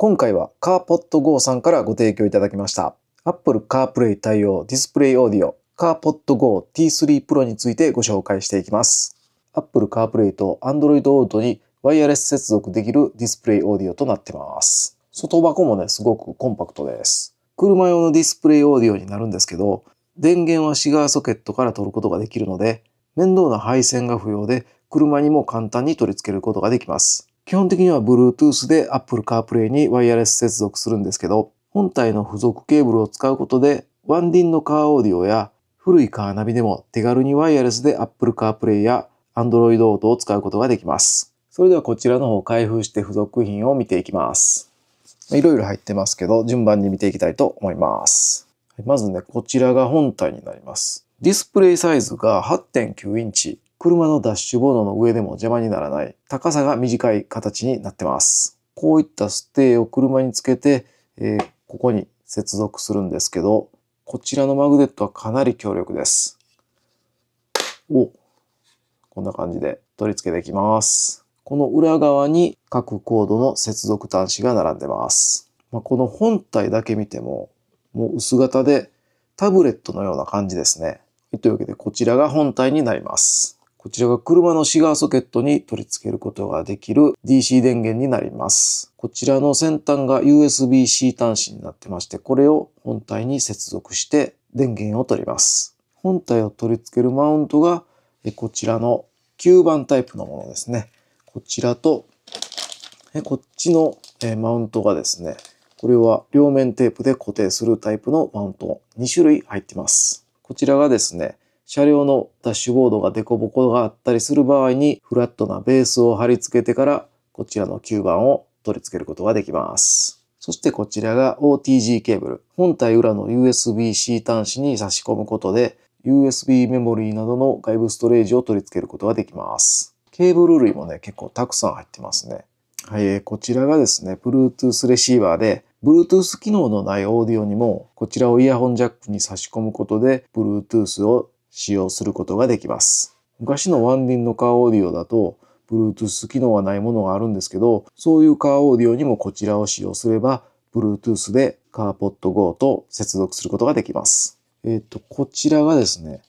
今回は CarPod Go さんからご提供いただきました Apple CarPlay 対応ディスプレイオーディオ CarPod Go T3 Pro についてご紹介していきます。Apple CarPlay と Android Auto にワイヤレス接続できるディスプレイオーディオとなってます。外箱もね、すごくコンパクトです。車用のディスプレイオーディオになるんですけど、電源はシガーソケットから取ることができるので、面倒な配線が不要で、車にも簡単に取り付けることができます。基本的には Bluetooth で Apple CarPlay にワイヤレス接続するんですけど、本体の付属ケーブルを使うことで、ワンディンのカーオーディオや古いカーナビでも手軽にワイヤレスで Apple CarPlay や Android Auto を使うことができます。それではこちらの方を開封して付属品を見ていきます。いろいろ入ってますけど、順番に見ていきたいと思います。まずね、こちらが本体になります。ディスプレイサイズが8.9インチ。車のダッシュボードの上でも邪魔にならない高さが短い形になってます。こういったステーを車につけて、えー、ここに接続するんですけど、こちらのマグネットはかなり強力です。おこんな感じで取り付けていきます。この裏側に各コードの接続端子が並んでます。まあ、この本体だけ見ても、もう薄型でタブレットのような感じですね。というわけでこちらが本体になります。こちらが車のシガーソケットに取り付けることができる DC 電源になります。こちらの先端が USB-C 端子になってまして、これを本体に接続して電源を取ります。本体を取り付けるマウントがこちらの吸盤タイプのものですね。こちらと、こっちのマウントがですね、これは両面テープで固定するタイプのマウント2種類入ってます。こちらがですね、車両のダッシュボードが凸凹があったりする場合にフラットなベースを貼り付けてからこちらの吸盤を取り付けることができます。そしてこちらが OTG ケーブル。本体裏の USB-C 端子に差し込むことで USB メモリーなどの外部ストレージを取り付けることができます。ケーブル類もね、結構たくさん入ってますね。はい、こちらがですね、Bluetooth レシーバーで、Bluetooth 機能のないオーディオにも、こちらをイヤホンジャックに差し込むことで、Bluetooth を使用することができます。昔のワンディンのカーオーディオだと、Bluetooth 機能はないものがあるんですけど、そういうカーオーディオにもこちらを使用すれば、Bluetooth で CarPod Go と接続することができます。えっ、ー、と、こちらがですね、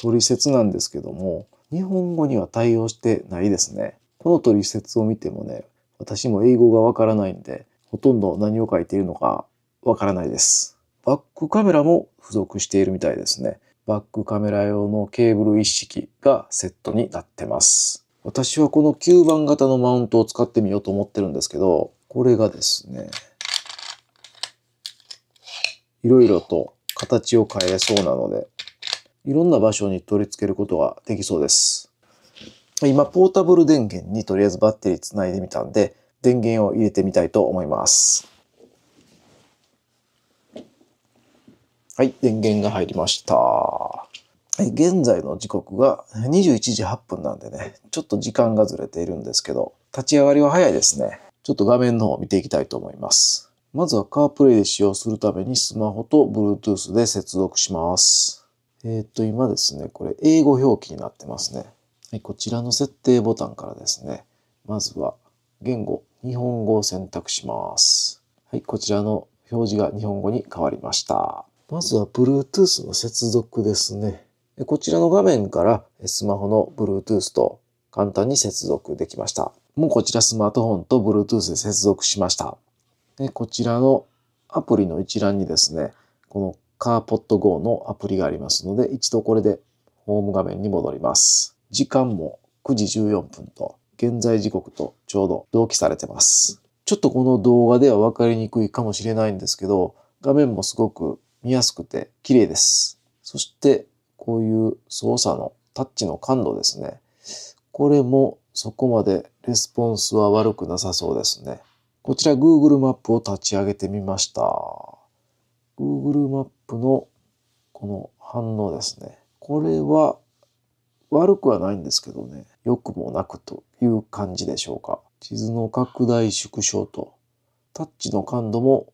取説なんですけども、日本語には対応してないですね。この取説を見てもね、私も英語がわからないんで、ほとんど何を書いているのかわからないです。バックカメラも付属しているみたいですね。バックカメラ用のケーブル一式がセットになってます。私はこの吸盤型のマウントを使ってみようと思ってるんですけど、これがですね、いろいろと形を変えそうなので、いろんな場所に取り付けることができそうです。今、ポータブル電源にとりあえずバッテリーつないでみたんで、電源を入れてみたいと思います。はい、電源が入りました。現在の時刻が21時8分なんでね、ちょっと時間がずれているんですけど、立ち上がりは早いですね。ちょっと画面の方を見ていきたいと思います。まずはカープレイで使用するためにスマホと Bluetooth で接続します。えっ、ー、と、今ですね、これ英語表記になってますね。はい、こちらの設定ボタンからですね、まずは言語、日本語を選択します。はい、こちらの表示が日本語に変わりました。まずは Bluetooth の接続ですね。こちらの画面からスマホの Bluetooth と簡単に接続できました。もうこちらスマートフォンと Bluetooth で接続しました。でこちらのアプリの一覧にですね、この CarPod Go のアプリがありますので、一度これでホーム画面に戻ります。時間も9時14分と、現在時刻とちょうど同期されてます。ちょっとこの動画では分かりにくいかもしれないんですけど、画面もすごく見やすくて綺麗です。そして、こういう操作のタッチの感度ですね。これもそこまでレスポンスは悪くなさそうですね。こちら Google マップを立ち上げてみました。Google マップのこの反応ですね。これは悪くはないんですけどね。良くもなくという感じでしょうか。地図の拡大縮小とタッチの感度も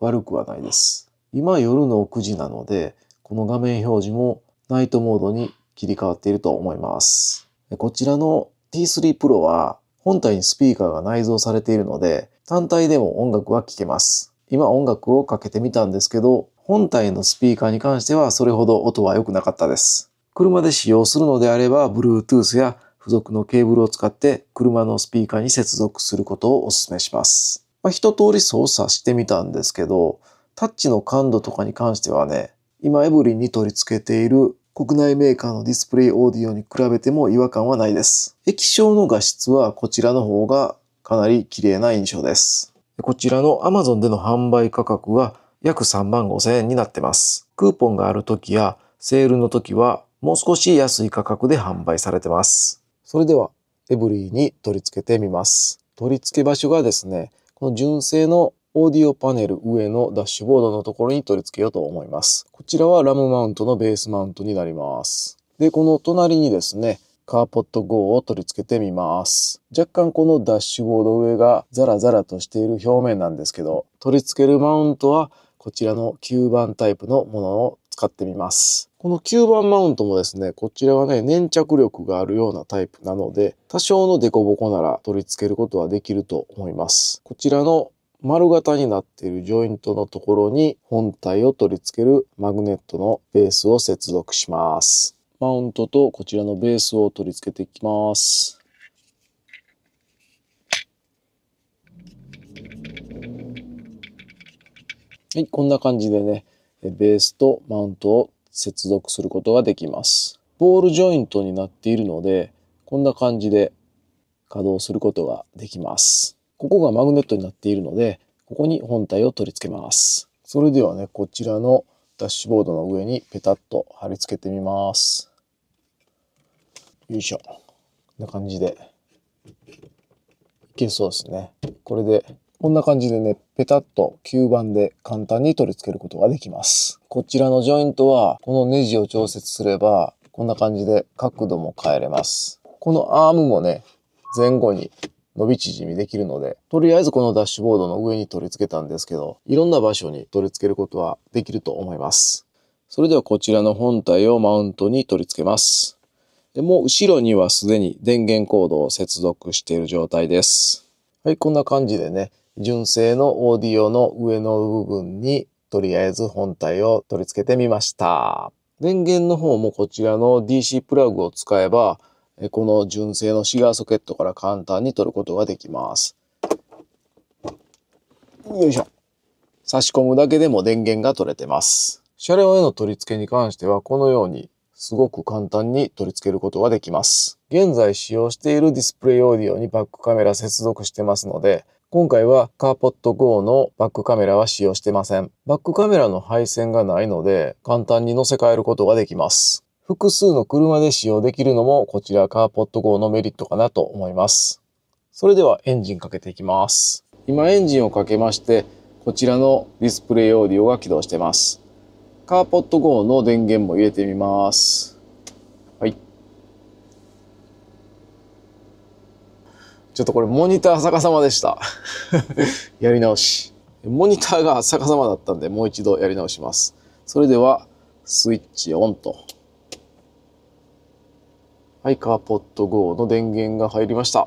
悪くはないです。今夜の9時なので、この画面表示もナイトモードに切り替わっていると思います。こちらの T3 Pro は本体にスピーカーが内蔵されているので、単体でも音楽は聴けます。今音楽をかけてみたんですけど、本体のスピーカーに関してはそれほど音は良くなかったです。車で使用するのであれば、Bluetooth や付属のケーブルを使って車のスピーカーに接続することをお勧めします。まあ、一通り操作してみたんですけど、タッチの感度とかに関してはね、今エブリンに取り付けている国内メーカーのディスプレイオーディオに比べても違和感はないです。液晶の画質はこちらの方がかなり綺麗な印象です。こちらの Amazon での販売価格は約3万5千円になってます。クーポンがある時やセールの時はもう少し安い価格で販売されてます。それではエブリィに取り付けてみます。取り付け場所がですね、この純正のオーディオパネル上のダッシュボードのところに取り付けようと思います。こちらはラムマウントのベースマウントになります。で、この隣にですね、カーポット GO を取り付けてみます。若干このダッシュボード上がザラザラとしている表面なんですけど、取り付けるマウントはこちらの吸盤タイプのものを使ってみます。この吸盤マウントもですね、こちらはね、粘着力があるようなタイプなので、多少のデコボコなら取り付けることはできると思います。こちらの丸型になっているジョイントのところに本体を取り付けるマグネットのベースを接続します。マウントとこちらのベースを取り付けていきます。はい、こんな感じでね、ベースとマウントを接続することができます。ボールジョイントになっているので、こんな感じで稼働することができます。ここがマグネットになっているので、ここに本体を取り付けます。それではね、こちらのダッシュボードの上にペタッと貼り付けてみます。よいしょ。こんな感じで。いけそうですね。これで、こんな感じでね、ペタッと吸盤で簡単に取り付けることができます。こちらのジョイントは、このネジを調節すれば、こんな感じで角度も変えれます。このアームもね、前後に伸び縮みできるので、とりあえずこのダッシュボードの上に取り付けたんですけど、いろんな場所に取り付けることはできると思います。それではこちらの本体をマウントに取り付けます。でもう後ろにはすでに電源コードを接続している状態です。はい、こんな感じでね、純正のオーディオの上の部分にとりあえず本体を取り付けてみました。電源の方もこちらの DC プラグを使えばこの純正のシガーソケットから簡単に取ることができます。よいしょ。差し込むだけでも電源が取れてます。車両への取り付けに関してはこのようにすごく簡単に取り付けることができます。現在使用しているディスプレイオーディオにバックカメラ接続してますので、今回はカーポット GO のバックカメラは使用してません。バックカメラの配線がないので簡単に乗せ替えることができます。複数の車で使用できるのもこちらカーポット号のメリットかなと思います。それではエンジンかけていきます。今エンジンをかけまして、こちらのディスプレイオーディオが起動してます。カーポット GO の電源も入れてみます。はい。ちょっとこれモニター逆さまでした。やり直し。モニターが逆さまだったんでもう一度やり直します。それではスイッチオンと。はい、カーポ p ト Go の電源が入りました。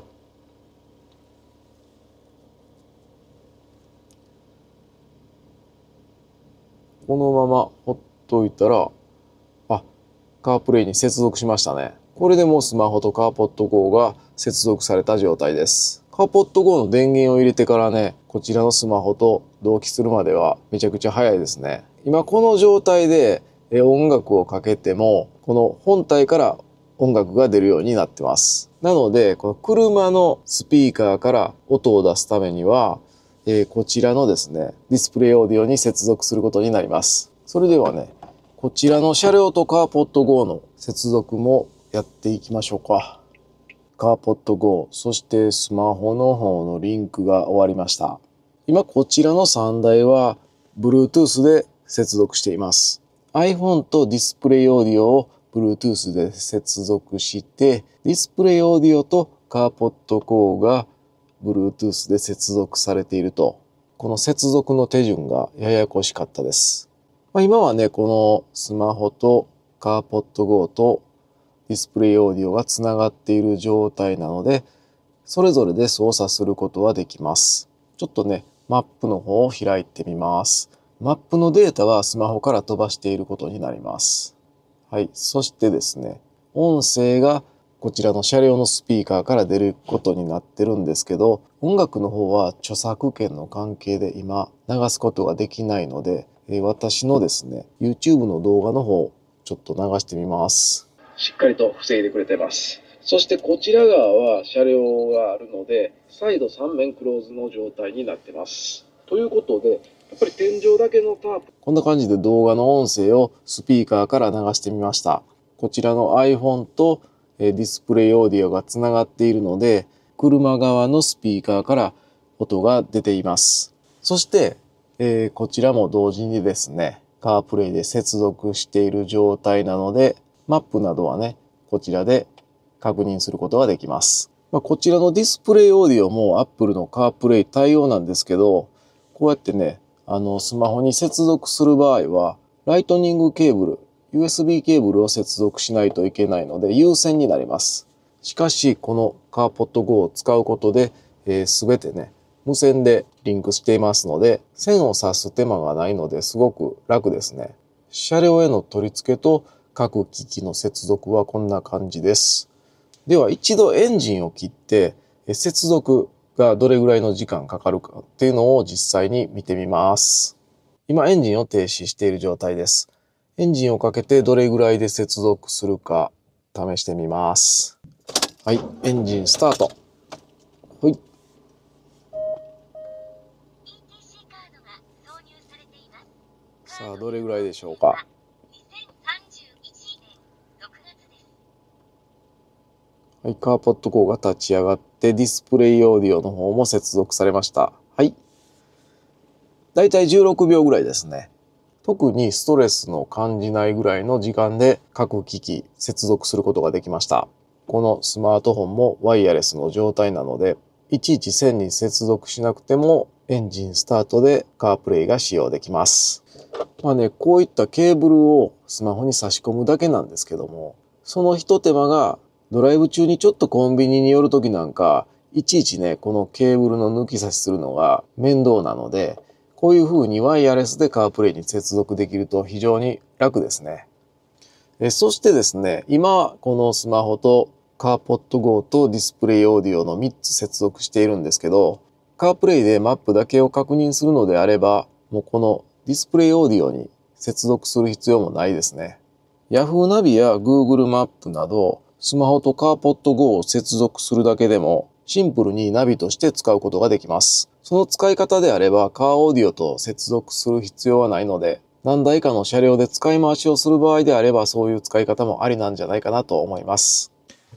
このままほっといたら、あ、カープレイに接続しましたね。これでもうスマホとカーポ p ト Go が接続された状態です。カーポ p ト Go の電源を入れてからね、こちらのスマホと同期するまではめちゃくちゃ早いですね。今この状態で音楽をかけても、この本体から音楽が出るようになってます。なので、この車のスピーカーから音を出すためには、えー、こちらのですね、ディスプレイオーディオに接続することになります。それではね、こちらの車両とカーポット GO の接続もやっていきましょうか。カーポット GO、そしてスマホの方のリンクが終わりました。今こちらの3台は Bluetooth で接続しています。iPhone とディスプレイオーディオを Bluetooth で接続して、ディスプレイオーディオとカーポットコーが Bluetooth で接続されていると、この接続の手順がややこしかったです。まあ、今はね、このスマホとカーポット GO とディスプレイオーディオがつながっている状態なので、それぞれで操作することはできます。ちょっとね、マップの方を開いてみます。マップのデータはスマホから飛ばしていることになります。はい。そしてですね、音声がこちらの車両のスピーカーから出ることになってるんですけど、音楽の方は著作権の関係で今流すことができないので、え私のですね、YouTube の動画の方、ちょっと流してみます。しっかりと防いでくれてます。そしてこちら側は車両があるので、再度3面クローズの状態になってます。ということで、やっぱり天井だけのタープ。こんな感じで動画の音声をスピーカーから流してみました。こちらの iPhone とディスプレイオーディオがつながっているので、車側のスピーカーから音が出ています。そして、えー、こちらも同時にですね、カープレイで接続している状態なので、マップなどはね、こちらで確認することができます。まあ、こちらのディスプレイオーディオも Apple の CarPlay 対応なんですけど、こうやってね、あの、スマホに接続する場合は、ライトニングケーブル、USB ケーブルを接続しないといけないので優先になります。しかし、このカーポット GO を使うことで、えー、全てね、無線でリンクしていますので、線を刺す手間がないのですごく楽ですね。車両への取り付けと各機器の接続はこんな感じです。では一度エンジンを切って、接続がどれぐらいの時間かかるかっていうのを実際に見てみます。今エンジンを停止している状態です。エンジンをかけてどれぐらいで接続するか試してみます。はい、エンジンスタート。はい。さあ、どれぐらいでしょうか。はい、カーポット号が立ち上がっってディスプレイオーディオの方も接続されました。はい。だいたい16秒ぐらいですね。特にストレスの感じないぐらいの時間で各機器接続することができました。このスマートフォンもワイヤレスの状態なので、いちいち線に接続しなくてもエンジンスタートでカープレイが使用できます。まあね、こういったケーブルをスマホに差し込むだけなんですけども、その一手間がドライブ中にちょっとコンビニに寄るときなんか、いちいちね、このケーブルの抜き差しするのが面倒なので、こういう風にワイヤレスでカープレイに接続できると非常に楽ですね。えそしてですね、今このスマホとカーポット GO とディスプレイオーディオの3つ接続しているんですけど、カープレイでマップだけを確認するのであれば、もうこのディスプレイオーディオに接続する必要もないですね。Yahoo ナビや Google マップなど、スマホとカーポット Go を接続するだけでも、シンプルにナビとして使うことができます。その使い方であれば、カーオーディオと接続する必要はないので、何台かの車両で使い回しをする場合であれば、そういう使い方もありなんじゃないかなと思います。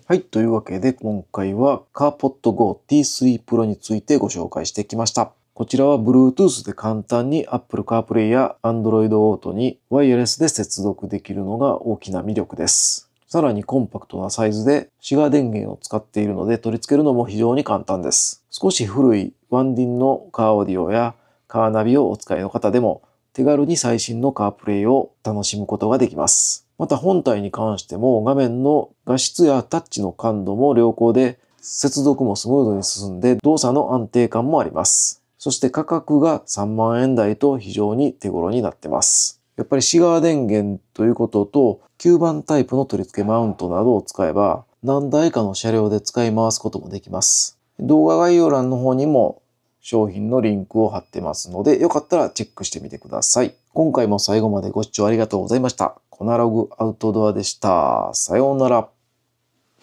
はい。というわけで、今回はカーポット Go T3 Pro についてご紹介してきました。こちらは Bluetooth で簡単に Apple CarPlay や Android Auto にワイヤレスで接続できるのが大きな魅力です。さらにコンパクトなサイズでシガー電源を使っているので取り付けるのも非常に簡単です。少し古いワンディンのカーオーディオやカーナビをお使いの方でも手軽に最新のカープレイを楽しむことができます。また本体に関しても画面の画質やタッチの感度も良好で接続もスムーズに進んで動作の安定感もあります。そして価格が3万円台と非常に手頃になってます。やっぱりシガー電源ということと、吸盤タイプの取り付けマウントなどを使えば、何台かの車両で使い回すこともできます。動画概要欄の方にも商品のリンクを貼ってますので、よかったらチェックしてみてください。今回も最後までご視聴ありがとうございました。コナログアウトドアでした。さようなら。